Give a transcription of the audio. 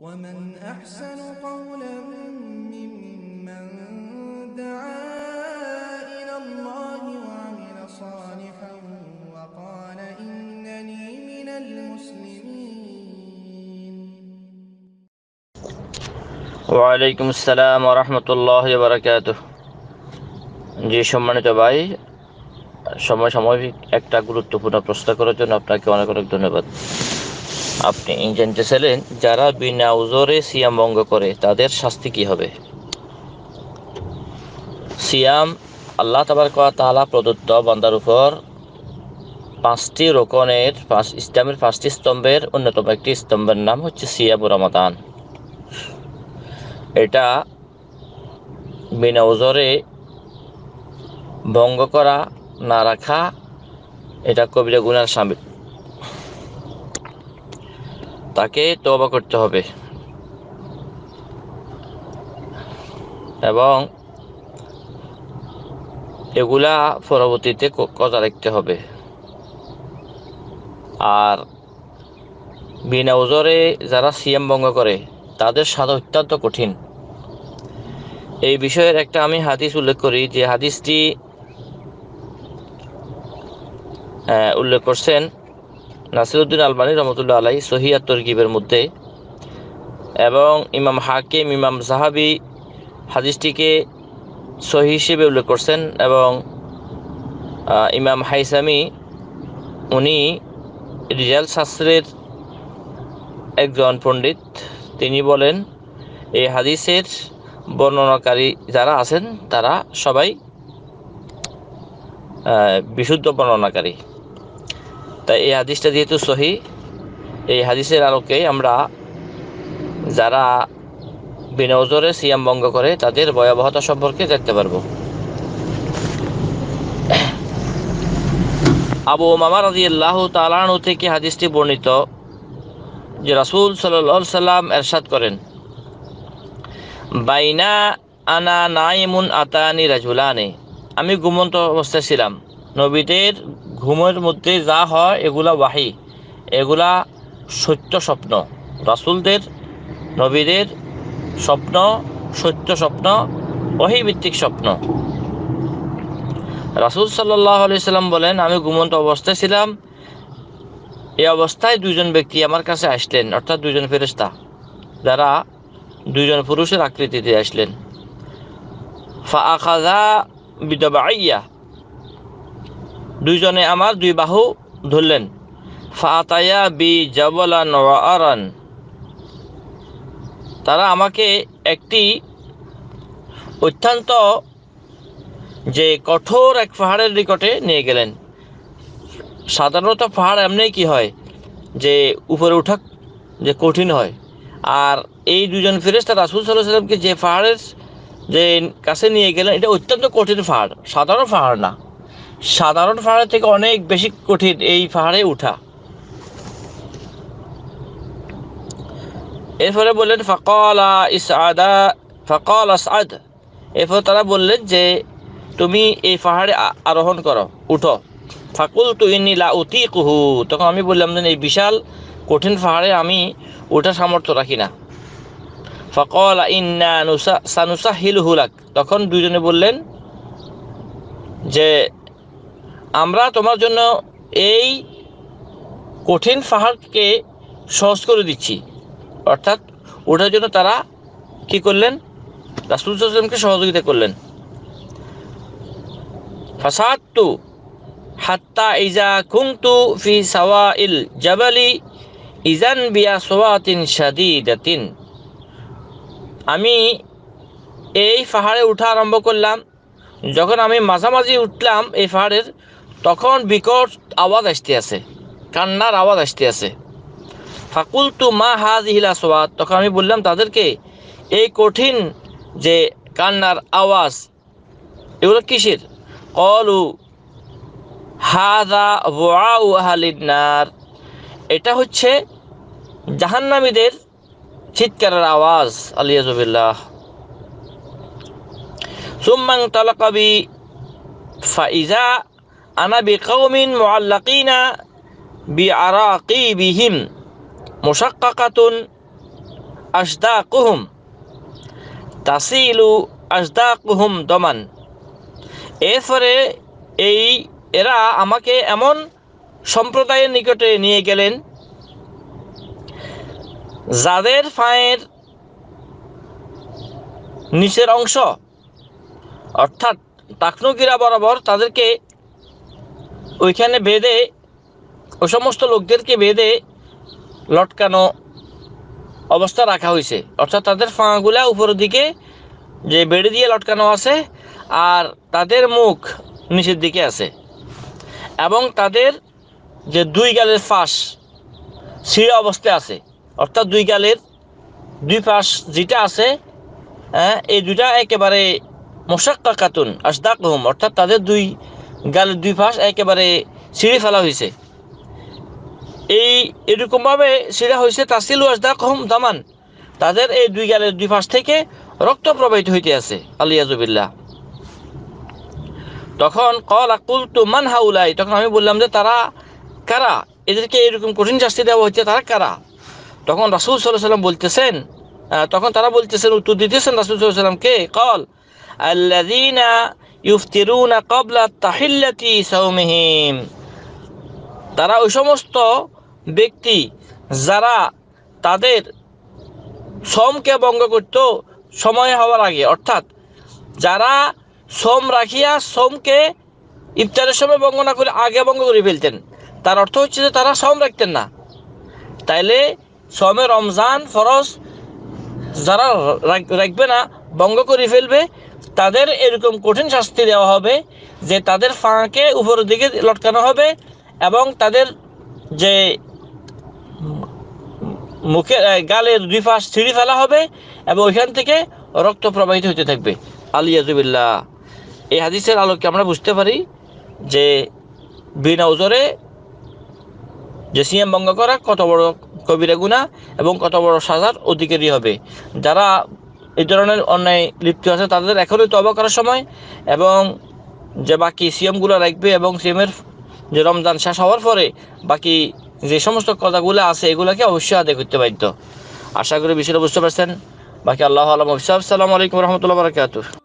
ومن أحسن قولا ممن دعا إلى الله وعمل صالحا وقال إنني من المسلمين وعليكم السلام ورحمة الله وبركاته জি সম্মানিত ভাই সময় সাময়িক একটা গুরুত্বপূর্ণ প্রশ্ন করার জন্য আপনাকে অনেক অনেক ধন্যবাদ আপনি জানতে চাইলেন যারা বিনা উজরে সিয়াম ভঙ্গ করে তাদের শাস্তি কি হবে সিয়াম আল্লাহ তাবার তালা প্রদত্ত বান্দার উপর পাঁচটি রোকনের ইসলামের পাঁচটি স্তম্ভের অন্যতম একটি স্তম্ভের নাম হচ্ছে সিয়াম রমাদান এটা বিনা উজরে ভঙ্গ করা না রাখা এটা কবিরা গুনার সামিল তাকে তবা করতে হবে এবং এগুলা পরবর্তীতে কথা রাখতে হবে আর বিনা ওজরে যারা সিএম ভঙ্গ করে তাদের সাজা অত্যন্ত কঠিন এই বিষয়ের একটা আমি হাদিস উল্লেখ করি যে হাদিসটি উল্লেখ করছেন নাসিরুদ্দিন আলবানী রহমতুল্লাহ আলাই সহিয়া তরকিবের মধ্যে এবং ইমাম হাকিম ইমাম জাহাবি হাদিসটিকে সহি হিসেবে উল্লেখ করছেন এবং ইমাম হাইসামি উনি রিজাল শাস্ত্রের একজন পণ্ডিত তিনি বলেন এই হাদিসের বর্ণনাকারী যারা আছেন তারা সবাই বিশুদ্ধ বর্ণনাকারী তাই এই হাদিসটা যেহেতু সহি এই হাদিসের আলোকে আমরা যারা বিনা ওজরে সিয়াম ভঙ্গ করে তাদের ভয়াবহতা সম্পর্কে দেখতে পারবো আবু মামা রাজি আল্লাহ তালানু থেকে হাদিসটি বর্ণিত যে রাসুল সাল্লাহ সাল্লাম এরশাদ করেন বাইনা আনা নাইমুন আতানি রাজুলানে আমি ঘুমন্ত অবস্থায় ছিলাম নবীদের ঘুমের মধ্যে যা হয় এগুলা ওয়াহি এগুলা সত্য স্বপ্ন রাসুলদের নবীদের স্বপ্ন সত্য স্বপ্ন ভিত্তিক স্বপ্ন রাসুল সাল্লাহ আলি সাল্লাম বলেন আমি ঘুমন্ত অবস্থায় ছিলাম এই অবস্থায় দুজন ব্যক্তি আমার কাছে আসলেন অর্থাৎ দুজন ফেরিস্তা যারা দুজন পুরুষের আকৃতিতে আসলেন ফা আখাজা আইয়া দুইজনে আমার দুই বাহু ধরলেন ফাতায়া বি জবলান আরান তারা আমাকে একটি অত্যন্ত যে কঠোর এক পাহাড়ের নিকটে নিয়ে গেলেন সাধারণত পাহাড় এমনি কি হয় যে উপরে উঠা যে কঠিন হয় আর এই দুজন ফেরেস্তা রাসুল সাল্লাহ সাল্লামকে যে পাহাড়ের যে কাছে নিয়ে গেলেন এটা অত্যন্ত কঠিন পাহাড় সাধারণ পাহাড় না সাধারণ পাহাড়ের থেকে অনেক বেশি কঠিন এই পাহাড়ে উঠা এরপরে বললেন ফকল আসাদ এরপর তারা বললেন যে তুমি এই পাহাড়ে আরোহণ করো উঠো ফাকুল তুই নীলা অতি কুহু তখন আমি বললাম যে এই বিশাল কঠিন পাহাড়ে আমি ওঠার সামর্থ্য রাখি না ফকল ইন্না সানুসা হিল হুলাক তখন দুজনে বললেন যে আমরা তোমার জন্য এই কঠিন পাহাড়কে সহজ করে দিচ্ছি অর্থাৎ ওঠার জন্য তারা কি করলেন রাসুলকে সহযোগিতা করলেন ফাসাদ হাত্তা ইজা কুংতু ফি সাওয়াইল জাবালি ইজান বিয়া সোয়াতিন সাদিদাতিন আমি এই পাহাড়ে উঠা আরম্ভ করলাম যখন আমি মাঝামাঝি উঠলাম এই পাহাড়ের তখন বিকট আওয়াজ আসতে আছে কান্নার আওয়াজ আসতে আছে ফাকুল তু মা হাজ ইহিলা সোয়াদ তখন আমি বললাম তাদেরকে এই কঠিন যে কান্নার আওয়াজ এগুলো কিসের কলু হাজা ওয়াউ হালিনার এটা হচ্ছে জাহান্নামীদের চিৎকারের আওয়াজ আলিয়াজবিল্লাহ সুম্মাং তালাকাবি ফাইজা আনা বিকাউমিন মুআল্লাকিনা বিআরাকিবিহিম আসদা কুহুম তাসিলু আশদাকুহুম দমান এরপরে এই এরা আমাকে এমন সম্প্রদায়ের নিকটে নিয়ে গেলেন যাদের ফায়ের নিচের অংশ অর্থাৎ টাকনুকিরা বরাবর তাদেরকে ওইখানে বেঁধে ও সমস্ত লোকদেরকে বেঁধে লটকানো অবস্থা রাখা হয়েছে অর্থাৎ তাদের ফাঁকাগুলা উপরের দিকে যে বেড়ে দিয়ে লটকানো আছে আর তাদের মুখ নিচের দিকে আছে এবং তাদের যে দুই গালের ফাঁস শিরা অবস্থায় আছে অর্থাৎ দুই গালের দুই ফাঁস যেটা আছে হ্যাঁ এই দুটা একেবারে মশাক্কা কাতুন আসদাক অর্থাৎ তাদের দুই গালের দুই পাশ একেবারে ছিঁড়ে ফেলা হয়েছে এই এরকমভাবে ছিঁড়া হয়েছে তাসিল ওয়াজদা কহম দামান তাদের এই দুই গালের দুই পাশ থেকে রক্ত প্রবাহিত হইতে আছে আলিয়াজুবিল্লাহ তখন কল আকুল তো মান হাউলাই তখন আমি বললাম যে তারা কারা এদেরকে এরকম কঠিন শাস্তি দেওয়া হচ্ছে তারা কারা তখন রাসুল সাল্লাহ সাল্লাম বলতেছেন তখন তারা বলতেছেন উত্তর দিতেছেন রাসুল সাল্লাহ সাল্লামকে কল আল্লাদিনা ইউফতিরুনা কবলা তাহিল্লাতি সৌমিহিম তারা ওই সমস্ত ব্যক্তি যারা তাদের শ্রমকে ভঙ্গ করত সময় হওয়ার আগে অর্থাৎ যারা শ্রম রাখিয়া শ্রমকে ইফতারের সময় ভঙ্গ না করে আগে ভঙ্গ করে ফেলতেন তার অর্থ হচ্ছে যে তারা শ্রম রাখতেন না তাইলে শ্রমে রমজান ফরজ যারা রাখবে না ভঙ্গ করে ফেলবে তাদের এরকম কঠিন শাস্তি দেওয়া হবে যে তাদের ফাঁকে উপরের দিকে লটকানো হবে এবং তাদের যে মুখে গালের দুই পাশ ছিঁড়ি ফেলা হবে এবং ওইখান থেকে রক্ত প্রবাহিত হতে থাকবে আলিয়াজুবিল্লাহ এই হাদিসের আলোকে আমরা বুঝতে পারি যে বিনা ওজরে যে সিএম ভঙ্গ করা কত বড় কবিরা গুণা এবং কত বড় সাজার অধিকারী হবে যারা এই ধরনের অন্যায় লিপ্ত আছে তাদের এখনই তবা করার সময় এবং যে বাকি সিএমগুলো রাখবে এবং সিএমের যে রমজান শেষ হওয়ার পরে বাকি যে সমস্ত কথাগুলো আছে এগুলোকে অবশ্যই আদায় করতে বাধ্য আশা করি বিষয়টা বুঝতে পারছেন বাকি আল্লাহ আলম আসসালামু আলাইকুম রহমতুল্লাহ বারকাত